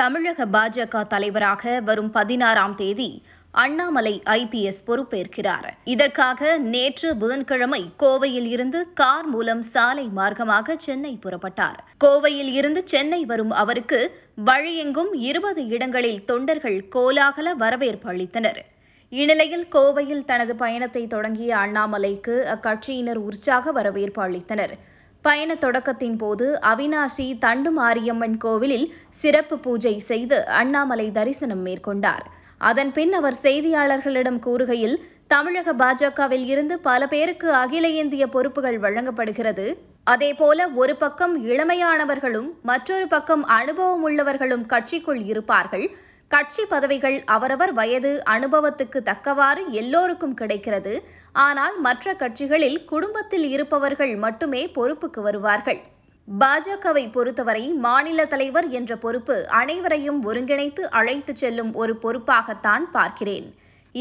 தமிழக பாஜக தலைவராக வரும் பதினாறாம் தேதி அண்ணாமலை ஐபிஎஸ் பொறுப்பேற்கிறார் இதற்காக நேற்று புதன்கிழமை கோவையில் இருந்து கார் மூலம் சாலை மார்க்கமாக சென்னை புறப்பட்டார் கோவையில் இருந்து சென்னை வரும் அவருக்கு வழியெங்கும் இருபது இடங்களில் தொண்டர்கள் கோலாகல வரவேற்பு அளித்தனர் இந்நிலையில் கோவையில் தனது பயணத்தை தொடங்கிய அண்ணாமலைக்கு அக்கட்சியினர் உற்சாக வரவேற்பு அளித்தனர் பயண தொடக்கத்தின் போது அவினாசி தண்டு மாரியம்மன் கோவிலில் சிறப்பு பூஜை செய்து அண்ணாமலை தரிசனம் மேற்கொண்டார் அதன் பின் அவர் செய்தியாளர்களிடம் கூறுகையில் தமிழக பாஜகவில் இருந்து பல பேருக்கு அகில இந்திய பொறுப்புகள் வழங்கப்படுகிறது அதேபோல ஒரு பக்கம் இளமையானவர்களும் மற்றொரு பக்கம் அனுபவம் உள்ளவர்களும் கட்சிக்குள் இருப்பார்கள் கட்சி பதவிகள் அவரவர் வயது அனுபவத்துக்கு தக்கவாறு எல்லோருக்கும் கிடைக்கிறது ஆனால் மற்ற கட்சிகளில் குடும்பத்தில் இருப்பவர்கள் மட்டுமே பொறுப்புக்கு வருவார்கள் பாஜகவை பொறுத்தவரை மாநில தலைவர் என்ற பொறுப்பு அனைவரையும் ஒருங்கிணைத்து அழைத்துச் செல்லும் ஒரு பொறுப்பாகத்தான் பார்க்கிறேன்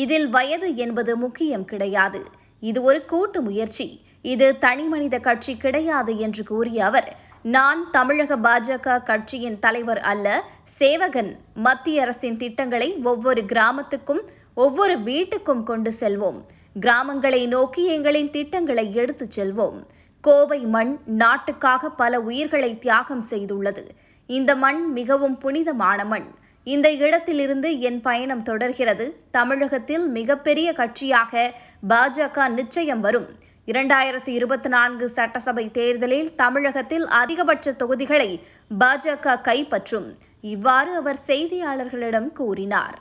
இதில் வயது என்பது முக்கியம் கிடையாது இது ஒரு கூட்டு முயற்சி இது மனித கட்சி கிடையாது என்று கூறிய அவர் நான் தமிழக பாஜக கட்சியின் தலைவர் அல்ல சேவகன் மத்திய அரசின் திட்டங்களை ஒவ்வொரு கிராமத்துக்கும் ஒவ்வொரு வீட்டுக்கும் கொண்டு செல்வோம் கிராமங்களை நோக்கி எங்களின் திட்டங்களை எடுத்துச் செல்வோம் கோவை மண் நாட்டுக்காக பல உயிர்களை தியாகம் செய்துள்ளது இந்த மண் மிகவும் புனிதமான மண் இந்த இடத்திலிருந்து என் பயணம் தொடர்கிறது தமிழகத்தில் மிகப்பெரிய கட்சியாக பாஜக நிச்சயம் வரும் இரண்டாயிரத்தி இருபத்தி நான்கு சட்டசபை தேர்தலில் தமிழகத்தில் அதிகபட்ச தொகுதிகளை பாஜக கைப்பற்றும் இவ்வாறு அவர் செய்தியாளர்களிடம் கூறினார்